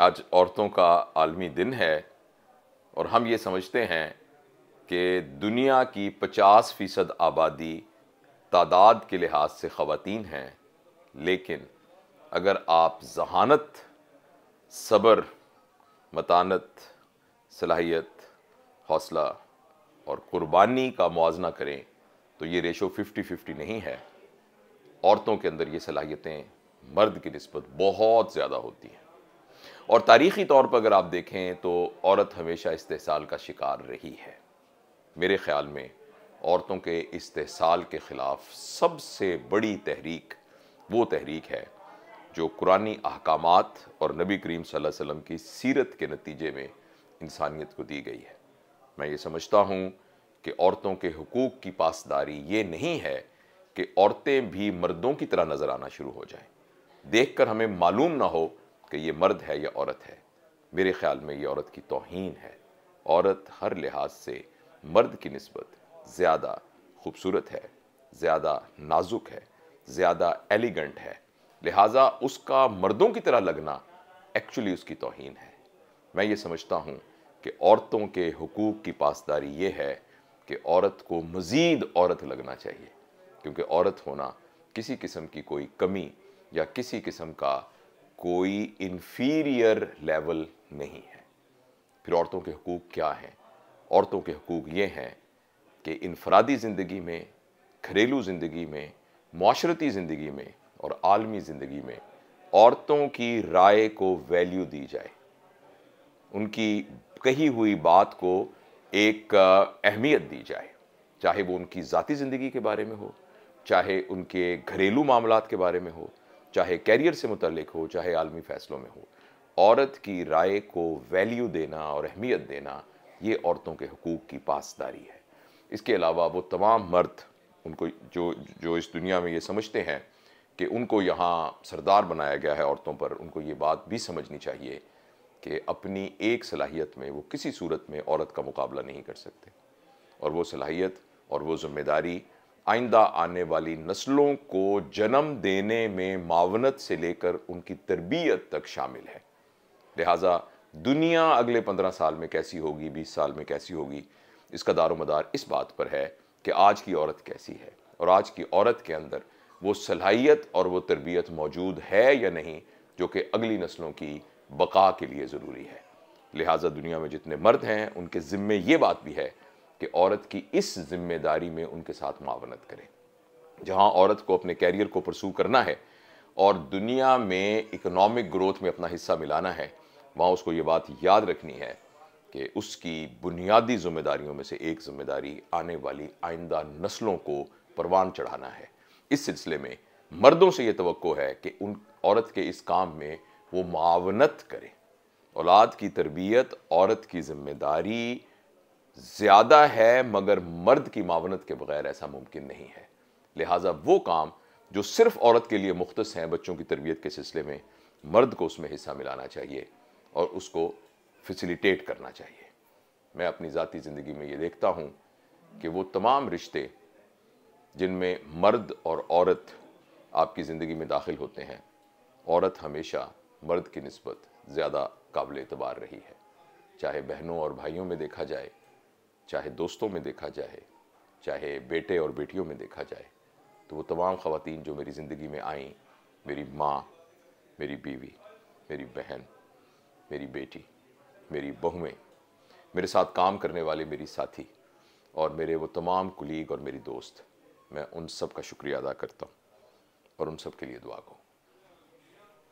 आज औरतों का आलमी दिन है और हम ये समझते हैं कि दुनिया की 50 फ़ीसद आबादी तादाद के लिहाज से ख़वान हैं लेकिन अगर आप जहानत सब्र मतानत सलाहियत हौसला और क़ुरबानी का मुजना करें तो ये रेशो फिफ्टी फिफ्टी नहीं है औरतों के अंदर ये सलाहियतें मर्द की नस्बत बहुत ज़्यादा होती हैं और तारीख़ी तौर पर अगर आप देखें तो औरत हमेशा इस्तेसाल का शिकार रही है मेरे ख़्याल में औरतों के इस्तेसाल के ख़िलाफ़ सबसे बड़ी तहरीक वो तहरीक है जो कुरानी अहकाम और नबी करीम वसल्लम की सीरत के नतीजे में इंसानियत को दी गई है मैं ये समझता हूँ कि औरतों के हकूक़ की पासदारी ये नहीं है कि औरतें भी मर्दों की तरह नज़र आना शुरू हो जाएं देखकर हमें मालूम ना हो कि ये मर्द है या औरत है मेरे ख्याल में ये औरत की तोहन है औरत हर लिहाज से मर्द की नस्बत ज़्यादा खूबसूरत है ज़्यादा नाजुक है ज़्यादा एलिगेंट है लिहाजा उसका मर्दों की तरह लगना एक्चुअली उसकी तोहन है मैं ये समझता हूँ कि औरतों के हकूक़ की पासदारी ये है कि औरत को मज़ीद औरत लगना चाहिए क्योंकि औरत होना किसी किस्म की कोई कमी या किसी किस्म का कोई इन्फीरियर लेवल नहीं है फिर औरतों के हकूक़ क्या हैं औरतों के हकूक़ ये हैं कि इनफरादी ज़िंदगी में घरेलू ज़िंदगी में माशरती ज़िंदगी में और आलमी ज़िंदगी में औरतों की राय को वैल्यू दी जाए उनकी कही हुई बात को एक अहमियत दी जाए चाहे वो उनकी ज़ाती ज़िंदगी के बारे में हो चाहे उनके घरेलू मामला के बारे में हो चाहे कैरियर से मुतलक हो चाहे आलमी फ़ैसलों में हो औरत की राय को वैल्यू देना और अहमियत देना ये औरतों के हकूक़ की पासदारी है इसके अलावा वो तमाम मर्द उनको जो जो इस दुनिया में ये समझते हैं कि उनको यहाँ सरदार बनाया गया है औरतों पर उनको ये बात भी समझनी चाहिए कि अपनी एक सलाहियत में वो किसी सूरत में औरत का मुकाबला नहीं कर सकते और वो सलाहियत और वो ज़िम्मेदारी आइंदा आने वाली नस्लों को जन्म देने में मावनत से लेकर उनकी तरबियत तक शामिल है लिहाजा दुनिया अगले पंद्रह साल में कैसी होगी बीस साल में कैसी होगी इसका दारोमदार इस बात पर है कि आज की औरत कैसी है और आज की औरत के अंदर वो सलाहियत और वो तरबियत मौजूद है या नहीं जो कि अगली नस्लों की बका के लिए ज़रूरी है लिहाजा दुनिया में जितने मर्द हैं उनके ज़िम्मे ये बात भी है कि औरत की इस जिम्मेदारी में उनके साथ मावनत करें जहां औरत को अपने कैरियर को परसू करना है और दुनिया में इकोनॉमिक ग्रोथ में अपना हिस्सा मिलाना है वहाँ उसको ये बात याद रखनी है कि उसकी बुनियादी जिम्मेदारियों में से एक जिम्मेदारी आने वाली आइंदा नस्लों को परवान चढ़ाना है इस सिलसिले में मर्दों से ये तो है कि उन औरत के इस काम में वो मावनत करें औलाद की तरबियत औरत की जिम्मेदारी ज़्यादा है मगर मर्द की मावनत के बगैर ऐसा मुमकिन नहीं है लिहाजा वो काम जो सिर्फ औरत के लिए मुख्त हैं बच्चों की तरबियत के सिलसिले में मर्द को उसमें हिस्सा मिलाना चाहिए और उसको फैसिलिटेट करना चाहिए मैं अपनी ज़ाती ज़िंदगी में ये देखता हूँ कि वो तमाम रिश्ते जिनमें मर्द और औरत आपकी ज़िंदगी में दाखिल होते हैं औरत हमेशा मर्द की नस्बत ज़्यादा काबिल एतबार रही है चाहे बहनों और भाइयों में देखा जाए चाहे दोस्तों में देखा जाए चाहे बेटे और बेटियों में देखा जाए तो वो तमाम ख़वातीन जो मेरी ज़िंदगी में आईं मेरी माँ मेरी बीवी मेरी बहन मेरी बेटी मेरी बहुएँ मेरे साथ काम करने वाले मेरी साथी और मेरे वो तमाम कुलीग और मेरी दोस्त मैं उन सब का शुक्रिया अदा करता हूँ और उन सब के लिए दुआ कहूँ